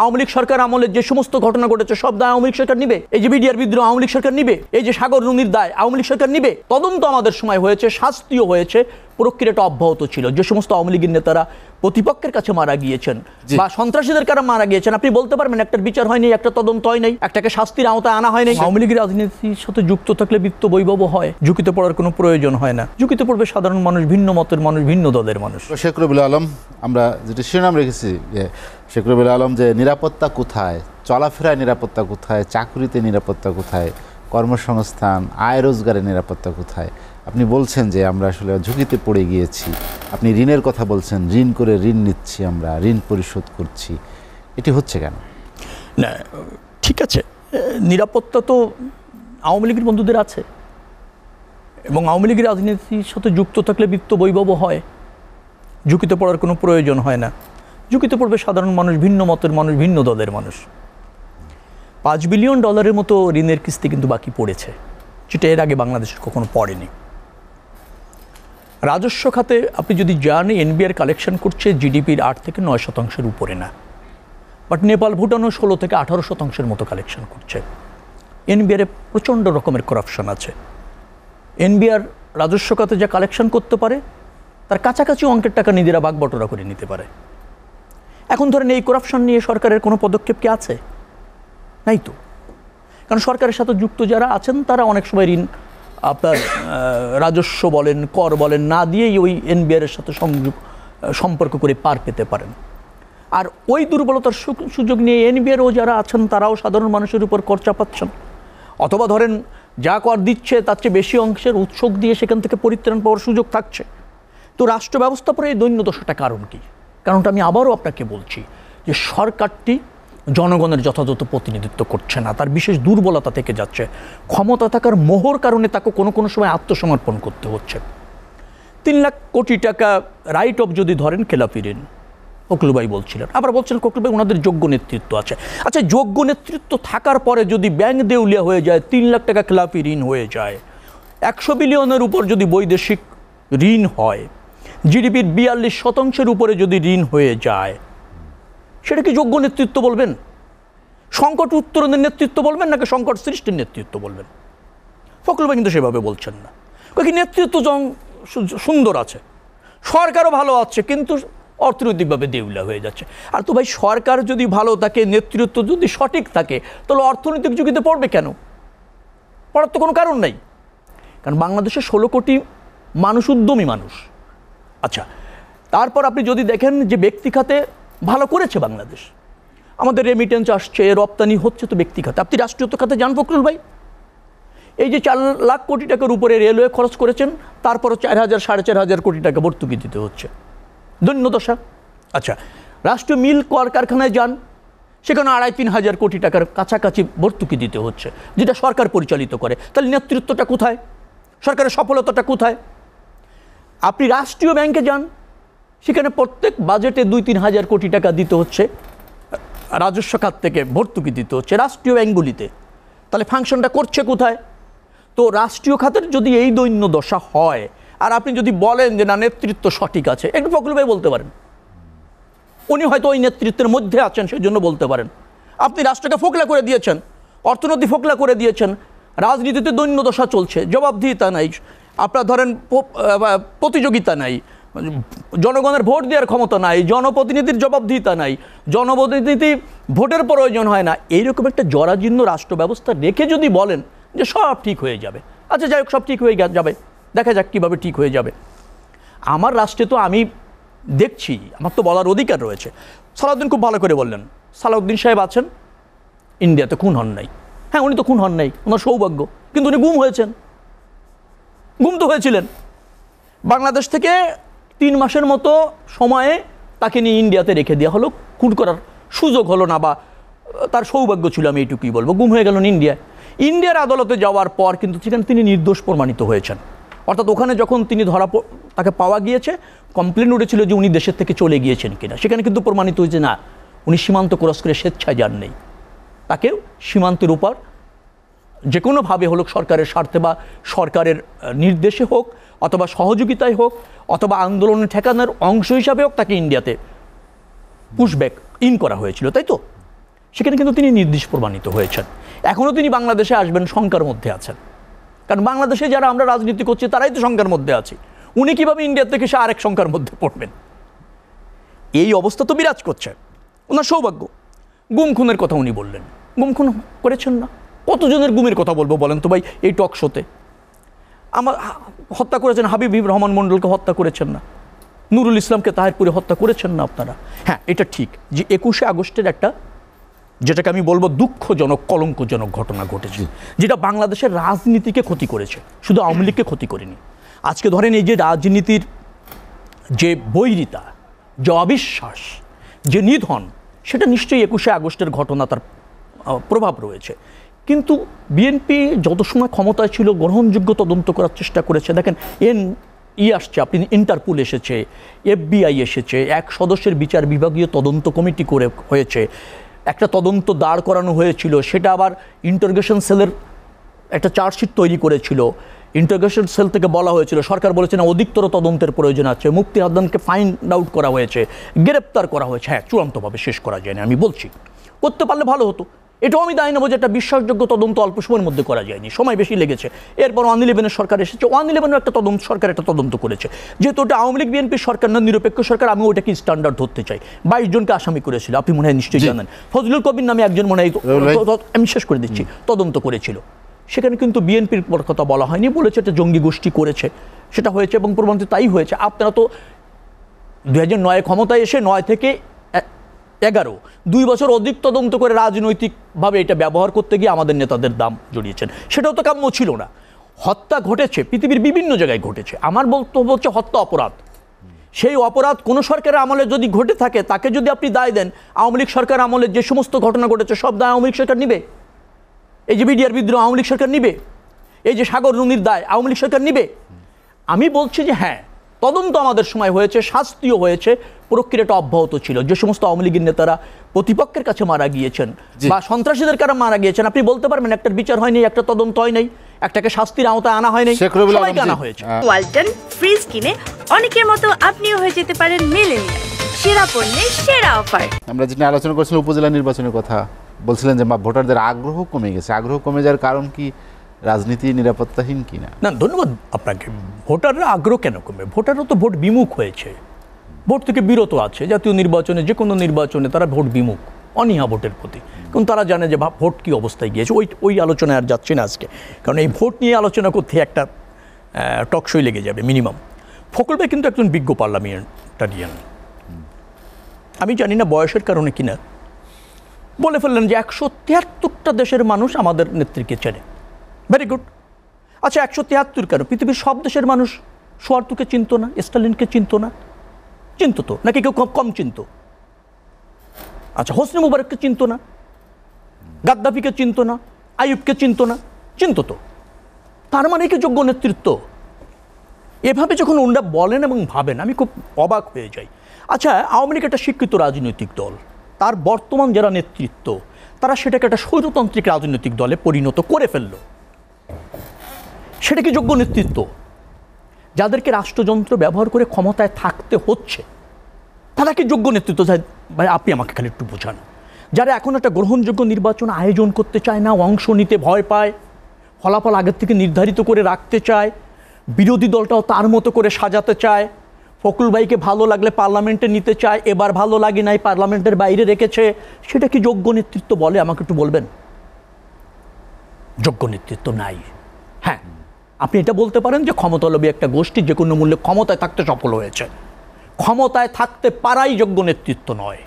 আওয়ামী লীগ সরকার আমলের যে সমস্ত ঘটনা ঘটেছে সব দায় আওয়ামী লীগ সরকার নিবে এই যে বিডিআর বিদ্রোহ আওয়ামী লীগ সরকার নিবে এই যে সাগর রুঙির দায় আওয়ামী লীগ সরকার নিবে তদন্ত আমাদের সময় হয়েছে শাস্তিও হয়েছে প্রক্রিয়াটা অব্যাহত ছিল যে সমস্ত আওয়ামী লীগের নেতারা প্রতিপক্ষের কাছে মারা গিয়েছেন বা সন্ত্রাসীদের কারণে মারা গিয়েছেন আপনি বলতে পারবেন একটা বিচার হয়নি একটা তদন্ত হয় নাই একটাকে শাস্তির আওতায় আনা হয়নি আওয়ামী লীগের রাজনীতির সাথে যুক্ত থাকলে বৃত্ত বৈভব হয় ঝুঁকিতে পড়ার কোনো প্রয়োজন হয় না ঝুঁকিতে পড়বে সাধারণ মানুষ ভিন্ন মতের মানুষ ভিন্ন দলের মানুষ শেখ রবিল আলম আমরা যেটা শিরোনাম রেখেছি যে শেখ রবিল আলম যে নিরাপত্তা কোথায় চলাফেরায় নিরাপত্তা কোথায় চাকরিতে নিরাপত্তা কোথায় কর্মসংস্থান আয় রোজগারের নিরাপত্তা কোথায় আপনি বলছেন যে আমরা আসলে ঝুঁকিতে পড়ে গিয়েছি আপনি ঋণের কথা বলছেন ঋণ করে ঋণ নিচ্ছি আমরা ঋণ পরিশোধ করছি এটি হচ্ছে কেন না ঠিক আছে নিরাপত্তা তো আওয়ামী লীগের বন্ধুদের আছে এবং আওয়ামী লীগের রাজনীতির সাথে যুক্ত থাকলে বিত্ত বৈভব হয় ঝুঁকিতে পড়ার কোনো প্রয়োজন হয় না ঝুঁকিতে পড়বে সাধারণ মানুষ ভিন্ন মতের মানুষ ভিন্ন দলের মানুষ পাঁচ বিলিয়ন ডলারের মতো ঋণের কিস্তি কিন্তু বাকি পড়েছে যেটা এর আগে বাংলাদেশের কখনো পড়েনি রাজস্ব খাতে আপনি যদি যান এনবিআর কালেকশন করছে জিডিপির আট থেকে নয় শতাংশের উপরে না বাট নেপাল ভুটানও ষোলো থেকে আঠারো শতাংশের মতো কালেকশন করছে এনবিআরে প্রচণ্ড রকমের করাপশন আছে এনবিআর রাজস্ব খাতে যা কালেকশন করতে পারে তার কাছাকাছি অঙ্কের টাকা নিজেরা বাগবটরা করে নিতে পারে এখন ধরেন এই করাপশন নিয়ে সরকারের কোনো পদক্ষেপ কি আছে নাই তো কারণ সরকারের সাথে যুক্ত যারা আছেন তারা অনেক সময় ঋণ আপনার রাজস্ব বলেন কর বলেন না দিয়েই ওই এর সাথে সংযোগ সম্পর্ক করে পার পেতে পারেন আর ওই দুর্বলতার সুযোগ নিয়ে ও যারা আছেন তারাও সাধারণ মানুষের উপর কর চাপাচ্ছেন অথবা ধরেন যা কর দিচ্ছে তার চেয়ে বেশি অংশের উৎসক দিয়ে সেখান থেকে পরিত্রাণ পাওয়ার সুযোগ থাকছে তো রাষ্ট্র ব্যবস্থাপনার এই দৈন্যদশাটা কারণ কী কারণটা আমি আবারও আপনাকে বলছি যে সরকারটি জনগণের যথাযথ প্রতিনিধিত্ব করছে না তার বিশেষ দুর্বলতা থেকে যাচ্ছে ক্ষমতা থাকার মোহর কারণে তাকে কোনো কোনো সময় আত্মসমর্পণ করতে হচ্ছে তিন লাখ কোটি টাকা রাইট অফ যদি ধরেন খেলাপি ঋণ কোকলুবাই বলছিলেন আবার বলছিলেন ককলুবাই ওনাদের যোগ্য নেতৃত্ব আছে আচ্ছা যোগ্য নেতৃত্ব থাকার পরে যদি ব্যাংক দেউলিয়া হয়ে যায় তিন লাখ টাকা খেলাপি ঋণ হয়ে যায় একশো বিলিয়নের উপর যদি বৈদেশিক ঋণ হয় জিডিপির বিয়াল্লিশ শতাংশের উপরে যদি ঋণ হয়ে যায় সেটা কি যোগ্য নেতৃত্ব বলবেন সংকট উত্তরণের নেতৃত্ব বলবেন নাকি সংকট সৃষ্টির নেতৃত্ব বলবেন ফখরুল কিন্তু সেভাবে বলছেন না কি নেতৃত্ব সুন্দর আছে সরকারও ভালো আছে কিন্তু অর্থনৈতিকভাবে দেউলা হয়ে যাচ্ছে আর তো ভাই সরকার যদি ভালো থাকে নেতৃত্ব যদি সঠিক থাকে তাহলে অর্থনৈতিক যুগিতে পড়বে কেন পড়ার তো কোনো কারণ নাই কারণ বাংলাদেশে ষোলো কোটি মানুষ উদ্যমী মানুষ আচ্ছা তারপর আপনি যদি দেখেন যে ব্যক্তি খাতে ভালো করেছে বাংলাদেশ আমাদের রেমিটেন্স আসছে রপ্তানি হচ্ছে তো ব্যক্তিগত আপনি রাষ্ট্রীয়ত্ব খাতে যান ফখরুল ভাই এই যে চার লাখ কোটি টাকার উপরে রেলওয়ে খরচ করেছেন তারপরও চার হাজার সাড়ে চার হাজার কোটি টাকা ভর্তুকি দিতে হচ্ছে দশা আচ্ছা রাষ্ট্রীয় মিল কর কারখানায় যান সেখানে আড়াই তিন হাজার কোটি টাকার কাছাকাছি ভর্তুকি দিতে হচ্ছে যেটা সরকার পরিচালিত করে তাহলে নেতৃত্বটা কোথায় সরকারের সফলতাটা কোথায় আপনি রাষ্ট্রীয় ব্যাংকে যান সেখানে প্রত্যেক বাজেটে দুই তিন হাজার কোটি টাকা দিতে হচ্ছে রাজস্ব খাত থেকে ভর্তুকি দিতে হচ্ছে রাষ্ট্রীয় ব্যাঙ্কগুলিতে তাহলে ফাংশনটা করছে কোথায় তো রাষ্ট্রীয় খাতের যদি এই দৈন্য দশা হয় আর আপনি যদি বলেন যে না নেতৃত্ব সঠিক আছে একটু প্রকল্পে বলতে পারেন উনি হয়তো ওই নেতৃত্বের মধ্যে আছেন সেই জন্য বলতে পারেন আপনি রাষ্ট্রকে ফোকলা করে দিয়েছেন অর্থনীতি ফোকলা করে দিয়েছেন রাজনীতিতে দৈন্য দশা চলছে জবাবদিহিতা নাই আপনার ধরেন প্রতিযোগিতা নাই জনগণের ভোট দেওয়ার ক্ষমতা নাই জনপ্রতিনিধির জবাবদিহিতা নাই জনপ্রতিনিধি ভোটের প্রয়োজন হয় না এইরকম একটা জরাজীর্ণ রাষ্ট্র ব্যবস্থা রেখে যদি বলেন যে সব ঠিক হয়ে যাবে আচ্ছা যাই হোক সব ঠিক হয়ে যাবে দেখা যাক কীভাবে ঠিক হয়ে যাবে আমার রাষ্ট্রে তো আমি দেখছি আমার তো বলার অধিকার রয়েছে সালাউদ্দিন খুব ভালো করে বললেন সালাউদ্দিন সাহেব আছেন ইন্ডিয়াতে খুন হন নাই হ্যাঁ উনি তো খুন হন নাই ওনার সৌভাগ্য কিন্তু উনি গুম হয়েছেন গুমত হয়েছিলেন বাংলাদেশ থেকে তিন মাসের মতো সময়ে তাকে নিয়ে ইন্ডিয়াতে রেখে দেওয়া হলো খুন করার সুযোগ হলো না বা তার সৌভাগ্য ছিল আমি এইটুকুই বলবো গুম হয়ে গেলেন ইন্ডিয়ায় ইন্ডিয়ার আদালতে যাওয়ার পর কিন্তু সেখানে তিনি নির্দোষ প্রমাণিত হয়েছেন অর্থাৎ ওখানে যখন তিনি ধরা তাকে পাওয়া গিয়েছে কমপ্লেন উঠেছিল যে উনি দেশের থেকে চলে গিয়েছেন কিনা সেখানে কিন্তু প্রমাণিত হয়েছে না উনি সীমান্ত ক্রস করে স্বেচ্ছায় যান নেই তাকেও সীমান্তের উপর যে কোনোভাবে হোক সরকারের স্বার্থে বা সরকারের নির্দেশে হোক অথবা সহযোগিতায় হোক অথবা আন্দোলনের ঠেকানোর অংশ হিসাবে হোক তাকে ইন্ডিয়াতে পুশব্যাক ইন করা হয়েছিল তাই তো সেখানে কিন্তু তিনি নির্দেশ প্রমাণিত হয়েছেন এখনও তিনি বাংলাদেশে আসবেন শঙ্কার মধ্যে আছেন কারণ বাংলাদেশে যারা আমরা রাজনীতি করছি তারাই তো শঙ্কার মধ্যে আছে উনি কীভাবে ইন্ডিয়ার থেকে সে আরেক শঙ্কার মধ্যে পড়বেন এই অবস্থা তো বিরাজ করছে ওনার সৌভাগ্য গুম খুনের কথা উনি বললেন গুম খুন করেছেন না কতজনের গুমের কথা বলবো বলেন তো ভাই এই টক শোতে আমার হত্যা করেছেন হাবিব রহমান মণ্ডলকে হত্যা করেছেন না নুরুল ইসলামকে তাহেরপুরে হত্যা করেছেন না আপনারা হ্যাঁ এটা ঠিক যে একুশে আগস্টের একটা যেটাকে আমি বলবো দুঃখজনক কলঙ্কজনক ঘটনা ঘটেছে যেটা বাংলাদেশের রাজনীতিকে ক্ষতি করেছে শুধু আওয়ামী লীগকে ক্ষতি করেনি আজকে ধরেন এই যে রাজনীতির যে বৈরিতা যে অবিশ্বাস যে নিধন সেটা নিশ্চয়ই একুশে আগস্টের ঘটনা তার প্রভাব রয়েছে কিন্তু বিএনপি যত সময় ক্ষমতায় ছিল গ্রহণযোগ্য তদন্ত করার চেষ্টা করেছে দেখেন এন ই e আসছে আপনি ইন্টারপুল এসেছে এফবিআই এসেছে এক সদস্যের বিচার বিভাগীয় তদন্ত কমিটি করে হয়েছে একটা তদন্ত দাঁড় করানো হয়েছিল সেটা আবার ইন্টারগেশন সেলের একটা চার্জশিট তৈরি করেছিল ইন্টারগ্রেশন সেল থেকে বলা হয়েছিল সরকার বলেছে না অধিকতর তদন্তের প্রয়োজন আছে মুক্তি আদানকে ফাইন্ড আউট করা হয়েছে গ্রেপ্তার করা হয়েছে হ্যাঁ চূড়ান্তভাবে শেষ করা যায় না আমি বলছি করতে পারলে ভালো হতো এটাও আমি দায় নেবো যে একটা বিশ্বাসযোগ্য তদন্ত অল্প সময়ের মধ্যে করা যায়নি সময় বেশি লেগেছে এরপর ওয়ান ইলেভেনের সরকার এসেছে ওয়ান ইলেভেনের একটা তদন্ত সরকার একটা তদন্ত করেছে যেহেতু ওটা আওয়ামী লীগ বিএনপির সরকার না নিরপেক্ষ সরকার আমি ওটাকে স্ট্যান্ডার্ড ধরতে চাই বাইশ জনকে আসামি করেছিল আপনি মনে হয় নিশ্চয়ই জানেন ফজলুল কবির নামে একজন মনে হয় আমি শেষ করে দিচ্ছি তদন্ত করেছিল সেখানে কিন্তু বিএনপির কথা বলা হয়নি বলেছে একটা জঙ্গি গোষ্ঠী করেছে সেটা হয়েছে এবং প্রমাণিত তাই হয়েছে আপনারা তো দু হাজার নয় ক্ষমতায় এসে নয় থেকে এগারো দুই বছর অধিক তদন্ত করে রাজনৈতিকভাবে এটা ব্যবহার করতে গিয়ে আমাদের নেতাদের দাম জড়িয়েছেন সেটাও তো কাম্য ছিল না হত্যা ঘটেছে পৃথিবীর বিভিন্ন জায়গায় ঘটেছে আমার বক্তব্য হচ্ছে হত্যা অপরাধ সেই অপরাধ কোনো সরকারের আমলে যদি ঘটে থাকে তাকে যদি আপনি দায় দেন আওয়ামী লীগ সরকার আমলে যে সমস্ত ঘটনা ঘটেছে সব দায় আওয়ামী লীগ সরকার নিবে এই যে বিডিআর বিদ্রোহ আওয়ামী লীগ সরকার নিবে এই যে সাগর নদীর দায় আওয়ামী লীগ সরকার নিবে আমি বলছি যে হ্যাঁ তদন্ত আমাদের সময় হয়েছে শাস্তিও হয়েছে প্রক্রিয়াটা অব্যাহত ছিল যে সমস্ত আওয়ামী লীগের নেতারা প্রতিপক্ষের কাছে মারা গিয়েছেন বা সন্ত্রাসীদের কারণে মারা গিয়েছেন আপনি বলতে পারবেন একটা বিচার হয়নি একটা তদন্ত হয় নাই একটাকে শাস্তির আওতায় আনা হয়নি সবাইকে আনা হয়েছে ওয়ালটন ফ্রিজ কিনে অনেকের মতো আপনিও হয়ে যেতে পারেন মিলেনিয়া সেরা পণ্যের সেরা অফার আমরা যেটা আলোচনা করছিলাম উপজেলা নির্বাচনের কথা বলছিলেন যে ভোটারদের আগ্রহ কমে গেছে আগ্রহ কমে যাওয়ার কারণ কি রাজনীতি নিরাপত্তাহীন কিনা না ধন্যবাদ আপনাকে ভোটাররা আগ্রহ কেন কমবে ভোটাররা তো ভোট বিমুখ হয়েছে ভোট থেকে বিরত আছে জাতীয় নির্বাচনে যে কোনো নির্বাচনে তারা ভোট বিমুখ অনীহা ভোটের প্রতি কারণ তারা জানে যে ভোট কী অবস্থায় গিয়েছে ওই ওই আলোচনায় আর যাচ্ছে না আজকে কারণ এই ভোট নিয়ে আলোচনা করতে একটা টকশই লেগে যাবে মিনিমাম ফকল্পে কিন্তু একজন বিজ্ঞ পার্লামেন্টারিয়ান আমি জানি না বয়সের কারণে কিনা বলে ফেললেন যে একশো তিয়াত্তরটা দেশের মানুষ আমাদের নেত্রীকে চেনে ভেরি গুড আচ্ছা একশো তিয়াত্তর কেন পৃথিবীর সব দেশের মানুষ সোয়ার্থকে চিনত না স্টালিনকে চিনত না চিনত তো নাকি কেউ কম চিনত আচ্ছা হোসনি মুবারককে চিনত না গাদ্দাফিকে চিনত না আয়ুবকে চিনত না চিনত তো তার মানে কি যোগ্য নেতৃত্ব এভাবে যখন ওনারা বলেন এবং ভাবেন আমি খুব অবাক হয়ে যাই আচ্ছা আওয়ামী লীগ একটা শিক্ষিত রাজনৈতিক দল তার বর্তমান যারা নেতৃত্ব তারা সেটাকে একটা স্বৈরতান্ত্রিক রাজনৈতিক দলে পরিণত করে ফেললো সেটা কি যোগ্য নেতৃত্ব যাদেরকে রাষ্ট্রযন্ত্র ব্যবহার করে ক্ষমতায় থাকতে হচ্ছে তারা কি যোগ্য নেতৃত্ব ভাই আপনি আমাকে খালি একটু বোঝান যারা এখন একটা গ্রহণযোগ্য নির্বাচন আয়োজন করতে চায় না অংশ নিতে ভয় পায় ফলাফল আগের থেকে নির্ধারিত করে রাখতে চায় বিরোধী দলটাও তার মতো করে সাজাতে চায় ফকুল ভাইকে ভালো লাগলে পার্লামেন্টে নিতে চায় এবার ভালো লাগে নাই পার্লামেন্টের বাইরে রেখেছে সেটা কি যোগ্য নেতৃত্ব বলে আমাকে একটু বলবেন যোগ্য নেতৃত্ব নাই হ্যাঁ আপনি এটা বলতে পারেন যে ক্ষমতালোভী একটা গোষ্ঠী যে কোনো মূল্যে ক্ষমতায় থাকতে সফল হয়েছে ক্ষমতায় থাকতে পারাই যোগ্য নেতৃত্ব নয়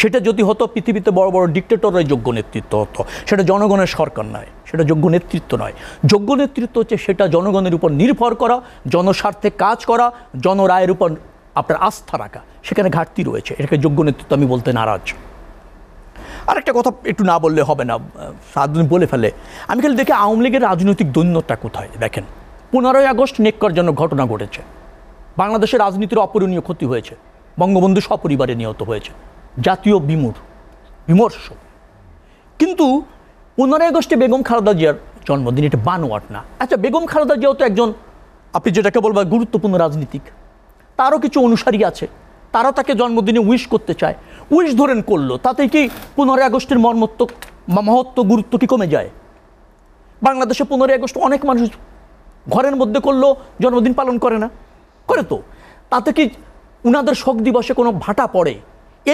সেটা যদি হতো পৃথিবীতে বড় বড় ডিক্টেটরের যোগ্য নেতৃত্ব হতো সেটা জনগণের সরকার নয় সেটা যোগ্য নেতৃত্ব নয় যোগ্য নেতৃত্ব হচ্ছে সেটা জনগণের উপর নির্ভর করা জনস্বার্থে কাজ করা জনরায়ের উপর আপনার আস্থা রাখা সেখানে ঘাটতি রয়েছে এটাকে যোগ্য নেতৃত্ব আমি বলতে নারাজ আরেকটা কথা একটু না বললে হবে না সাধারণ বলে ফেলে আমি খালি দেখি আওয়ামী লীগের রাজনৈতিক দৈন্যতা কোথায় দেখেন পনেরোই আগস্ট জন্য ঘটনা ঘটেছে বাংলাদেশের রাজনীতির অপূরণীয় ক্ষতি হয়েছে বঙ্গবন্ধু সপরিবারে নিহত হয়েছে জাতীয় বিমূর বিমর্ষ কিন্তু পনেরোই আগস্টে বেগম খালেদা জিয়ার জন্মদিন এটা বানোয়াট না আচ্ছা বেগম খালেদা জিয়াও তো একজন আপনি যেটাকে বলবেন গুরুত্বপূর্ণ রাজনীতিক তারও কিছু অনুসারী আছে তারা তাকে জন্মদিনে উইশ করতে চায় উইশ ধরেন করলো তাতে কি পনেরোই আগস্টের মর্মত্ব মহত্ব গুরুত্ব কি কমে যায় বাংলাদেশে পনেরোই আগস্ট অনেক মানুষ ঘরের মধ্যে করলো জন্মদিন পালন করে না করে তো তাতে কি উনাদের শোক দিবসে কোনো ভাটা পড়ে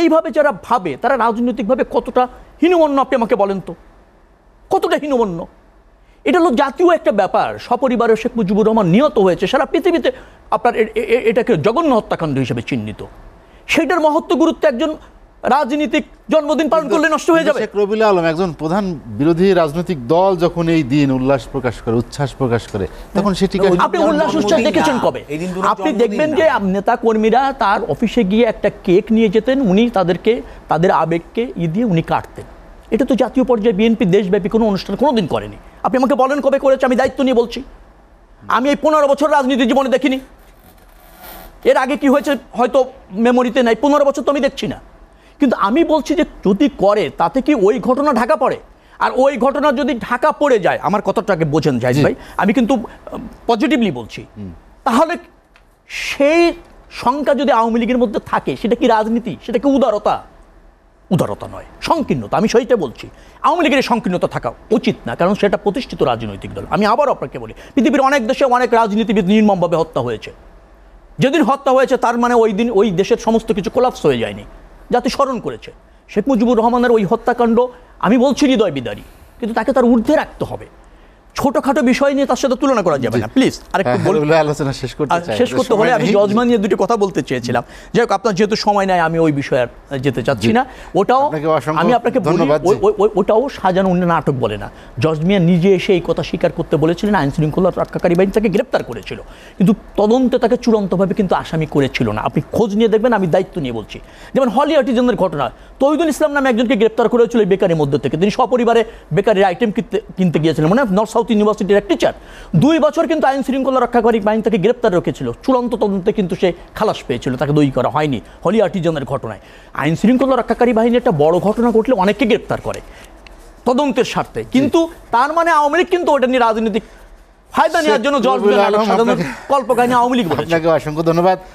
এইভাবে যারা ভাবে তারা রাজনৈতিকভাবে কতটা হীনমন্য আপনি আমাকে বলেন তো কতটা হীনমন্য এটা হলো জাতীয় একটা ব্যাপার সপরিবারে শেখ মুজিবুর রহমান নিহত হয়েছে সারা পৃথিবীতে আপনার এটাকে জগন্য হত্যাকাণ্ড হিসেবে চিহ্নিত সেইটার মহত্ব গুরুত্ব একজন রাজনীতিক জন্মদিন পালন করলে নষ্ট হয়ে যাবে শেখ রবিউল আলম একজন প্রধান বিরোধী রাজনৈতিক দল যখন এই দিন উল্লাস প্রকাশ করে উচ্ছ্বাস প্রকাশ করে তখন সেটি আপনি উল্লাস উচ্ছ্বাস দেখেছেন কবে আপনি দেখবেন যে নেতা কর্মীরা তার অফিসে গিয়ে একটা কেক নিয়ে যেতেন উনি তাদেরকে তাদের আবেগকে ই দিয়ে উনি কাটতেন এটা তো জাতীয় পর্যায়ে বিএনপি দেশব্যাপী কোনো অনুষ্ঠান কোনো দিন করেনি আপনি আমাকে বলেন কবে করেছে আমি দায়িত্ব নিয়ে বলছি আমি এই পনেরো বছর রাজনীতি জীবনে দেখিনি এর আগে কি হয়েছে হয়তো মেমোরিতে নাই পনেরো বছর তো আমি দেখছি না কিন্তু আমি বলছি যে যদি করে তাতে কি ওই ঘটনা ঢাকা পড়ে আর ওই ঘটনা যদি ঢাকা পড়ে যায় আমার কতটাকে বোঝেন যায় ভাই আমি কিন্তু পজিটিভলি বলছি তাহলে সেই শঙ্কা যদি আওয়ামী লীগের মধ্যে থাকে সেটা কি রাজনীতি সেটা কি উদারতা উদারতা নয় সংকীর্ণতা আমি সেইটা বলছি আওয়ামী লীগের সংকীর্ণতা থাকা উচিত না কারণ সেটা প্রতিষ্ঠিত রাজনৈতিক দল আমি আবার আপনাকে বলি পৃথিবীর অনেক দেশে অনেক রাজনীতিবিদ নির্মমভাবে হত্যা হয়েছে যেদিন হত্যা হয়েছে তার মানে ওই দিন ওই দেশের সমস্ত কিছু কোলাপস হয়ে যায়নি যাতে স্মরণ করেছে শেখ মুজিবুর রহমানের ওই হত্যাকাণ্ড আমি বলছি হৃদয় বিদারী কিন্তু তাকে তার ঊর্ধ্বে রাখতে হবে ছোটখাটো বিষয় নিয়ে তার সাথে তুলনা করা যাবে না প্লিজ আর একটু হ্যাঁ, হ্যাঁ, হ্যাঁ, আলোচনা শেষ করতে আচ্ছা, শেষ করতে হলে আমি জজমা নিয়ে দুটো কথা বলতে চেয়েছিলাম যাই হোক আপনার যেহেতু সময় নাই আমি ওই বিষয়ে যেতে চাচ্ছি না ওটাও আমি আপনাকে ওটাও সাজানো অন্য নাটক বলে না যজমিয়া নিজে এসে এই কথা স্বীকার করতে বলেছিলেন আইন শৃঙ্খলা রক্ষাকারী বাহিনী তাকে গ্রেপ্তার করেছিল কিন্তু তদন্তে তাকে চূড়ান্তভাবে কিন্তু আসামি করেছিল না আপনি খোঁজ নিয়ে দেখবেন আমি দায়িত্ব নিয়ে বলছি যেমন হলি আর্টিজেনদের ঘটনা তৈদুল ইসলাম নামে একজনকে গ্রেপ্তার করেছিল বেকারের মধ্যে থেকে তিনি সপরিবারে বেকারির আইটেম কিনতে গিয়েছিলেন মানে নর্থ সাউথ ইউনিভার্সিটির এক টিচার দুই বছর কিন্তু আইন শৃঙ্খলা রক্ষাকারী বাহিনী তাকে গ্রেপ্তার রেখেছিল চূড়ান্ত তদন্তে কিন্তু সে খালাস পেয়েছিল তাকে দই করা হয়নি হলি আর্টিজনের ঘটনায় আইন শৃঙ্খলা রক্ষাকারী বাহিনী একটা বড় ঘটনা ঘটলে অনেককে গ্রেপ্তার করে তদন্তের স্বার্থে কিন্তু তার মানে আওয়ামী লীগ কিন্তু ওটা নিয়ে রাজনৈতিক ফায়দা নেওয়ার জন্য জল কল্পকাহিনী আওয়ামী লীগ আপনাকে অসংখ্য ধন্যবাদ